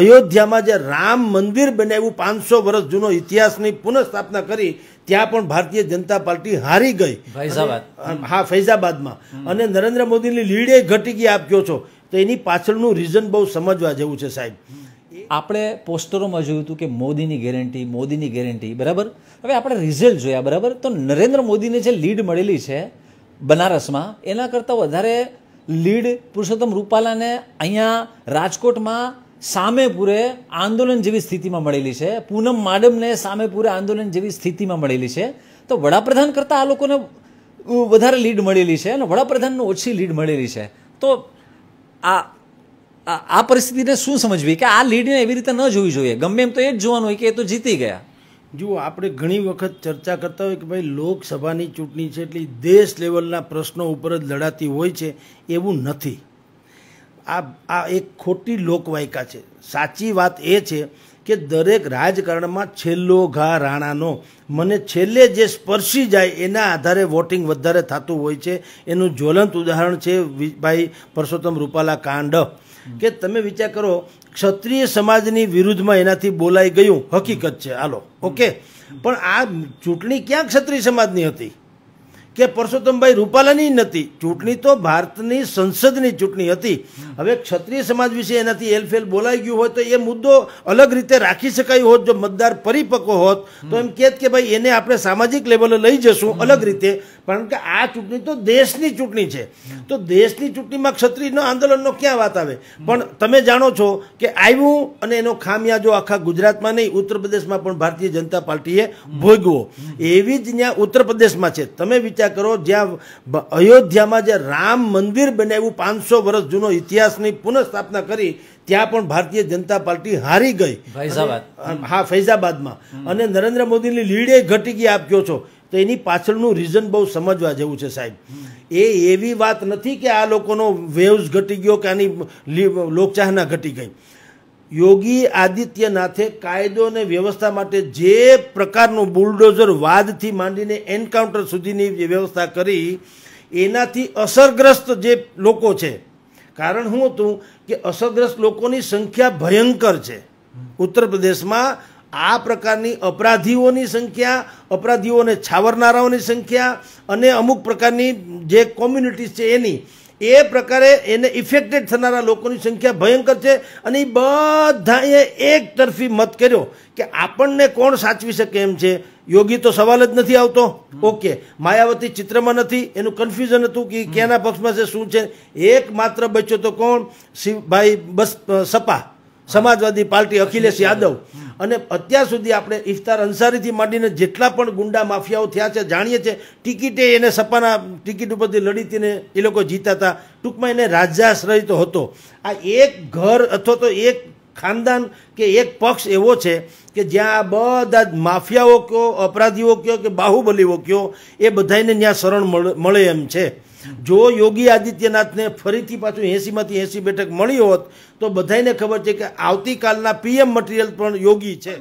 અયોધ્યામાં જે રામ મંદિર બનાવ્યું પાંચસો વર્ષ જૂનો ઇતિહાસની પુનઃસ્થાપના કરી ત્યાં પણ ભારતીય જનતા પાર્ટી હારી ગઈ ફૈઝાબાદ હા ફૈઝાબાદમાં અને નરેન્દ્ર મોદીની લીડે ઘટી ગઈ આપ કહો છો તો એની પાછળનું રીઝન બહુ સમજવા જેવું છે સાહેબ આપણે પોસ્ટરોમાં જોયું હતું કે મોદીની ગેરંટી મોદીની ગેરંટી બરાબર હવે આપણે રિઝલ્ટ જોયા બરાબર તો નરેન્દ્ર મોદીને જે લીડ મળેલી છે બનારસમાં એના કરતાં વધારે લીડ પુરુષોત્તમ રૂપાલાને અહીંયા રાજકોટમાં સામેપુરે આંદોલન જેવી સ્થિતિમાં મળેલી છે પૂનમ માડમને સામેપુરે આંદોલન જેવી સ્થિતિમાં મળેલી છે તો વડાપ્રધાન કરતાં આ લોકોને વધારે લીડ મળેલી છે અને વડાપ્રધાનને ઓછી લીડ મળેલી છે તો આ આ પરિસ્થિતિને શું સમજવી કે આ લીડને એવી રીતે ન જોવી જોઈએ ગમે એમ તો એ જ જોવાનું હોય કે એ તો જીતી ગયા જુઓ આપણે ઘણી વખત ચર્ચા કરતા હોય કે ભાઈ લોકસભાની ચૂંટણી છે એટલે દેશ લેવલના પ્રશ્નો ઉપર જ લડાતી હોય છે એવું નથી આ આ એક ખોટી લોકવાયકા છે સાચી વાત એ છે કે દરેક રાજકારણમાં છેલ્લો ઘા રાણાનો મને છેલ્લે જે સ્પર્શી જાય એના આધારે વોટિંગ વધારે થતું હોય છે એનું જ્વલંત ઉદાહરણ છે ભાઈ પરસોત્તમ રૂપાલા કાંડ કે તમે વિચાર કરો ક્ષત્રિય સમાજની વિરુદ્ધમાં એનાથી બોલાઈ ગયું હકીકત છે હાલો ઓકે પણ આ ચૂંટણી ક્યાં ક્ષત્રિય સમાજની હતી કે પરસોત્તમભાઈ રૂપાલાની નથી ચૂંટણી તો ભારતની સંસદની ચૂંટણી હતી હવે ક્ષત્રિય સમાજ વિશે એનાથી એલફેલ બોલાઈ ગયું હોય તો એ મુદ્દો અલગ રીતે રાખી શકાય હોત જો મતદાર પરિપક્વ હોત તો એમ કહેત કે ભાઈ એને આપણે સામાજિક લેવલે લઈ જશું અલગ રીતે કારણ કે આ ચૂંટણી તો દેશની ચૂંટણી છે તો દેશની ચૂંટણીમાં ક્ષત્રિયનો આંદોલનનો ક્યાં વાત આવે પણ તમે જાણો છો કે આવ્યું અને એનો ખામિયાજો આખા ગુજરાતમાં નહીં ઉત્તર પ્રદેશમાં પણ ભારતીય જનતા પાર્ટીએ ભોગવો એવી જ ત્યાં ઉત્તર પ્રદેશમાં છે તમે વિચાર ચર્ચા કરો જ્યાં અયોધ્યામાં જે રામ મંદિર બનાવ્યું પાંચસો વર્ષ જૂનો ઇતિહાસની પુનઃસ્થાપના કરી ત્યાં પણ ભારતીય જનતા પાર્ટી હારી ગઈ હા ફૈઝાબાદમાં અને નરેન્દ્ર મોદીની લીડે ઘટી ગઈ આપ કહો છો તો એની પાછળનું રીઝન બહુ સમજવા જેવું છે સાહેબ એ એવી વાત નથી કે આ લોકોનો વેવ્સ ઘટી ગયો કે આની લોકચાહના ઘટી ગઈ યોગી આદિત્યનાથે કાયદો અને વ્યવસ્થા માટે જે પ્રકારનું બુલડોઝર વાદથી માંડીને એન્કાઉન્ટર સુધીની વ્યવસ્થા કરી એનાથી અસરગ્રસ્ત જે લોકો છે કારણ શું હતું કે અસરગ્રસ્ત લોકોની સંખ્યા ભયંકર છે ઉત્તર પ્રદેશમાં આ પ્રકારની અપરાધીઓની સંખ્યા અપરાધીઓને છાવરનારાઓની સંખ્યા અને અમુક પ્રકારની જે કોમ્યુનિટીઝ છે એની એ પ્રકારે એને ઇફેક્ટેડ થનારા લોકોની સંખ્યા ભયંકર છે અને એ બધાએ એક તરફી મત કર્યો કે આપણને કોણ સાચવી શકે એમ છે યોગી તો સવાલ જ નથી આવતો ઓકે માયાવતી ચિત્રમાં નથી એનું કન્ફ્યુઝન હતું કે ક્યાંના પક્ષમાં છે શું છે એકમાત્ર બચ્યો તો કોણ શિવભાઈ બસ સપા સમાજવાદી પાર્ટી અખિલેશ યાદવ અને અત્યાર સુધી આપણે ઇફતાર અંસારીથી માંડીને જેટલા પણ ગુંડા માફિયાઓ થયા છે જાણીએ છીએ ટિકિટે એને સપાના ટિકિટ ઉપરથી લડીતીને એ લોકો જીતા હતા ટૂંકમાં એને રાજાશ્રય તો હતો આ એક ઘર અથવા તો એક ખાનદાન કે એક પક્ષ એવો છે કે જ્યાં બધા જ માફિયાઓ કયો અપરાધીઓ કયો કે બાહુબલીઓ કયો એ બધાને ત્યાં શરણ મળે એમ છે જો યોગી આદિત્યનાથને ફરીથી પાછું એંસીમાંથી એંસી બેઠક મળી હોત તો બધાને ખબર છે કે આવતીકાલના પીએમ મટીરિયલ પણ યોગી છે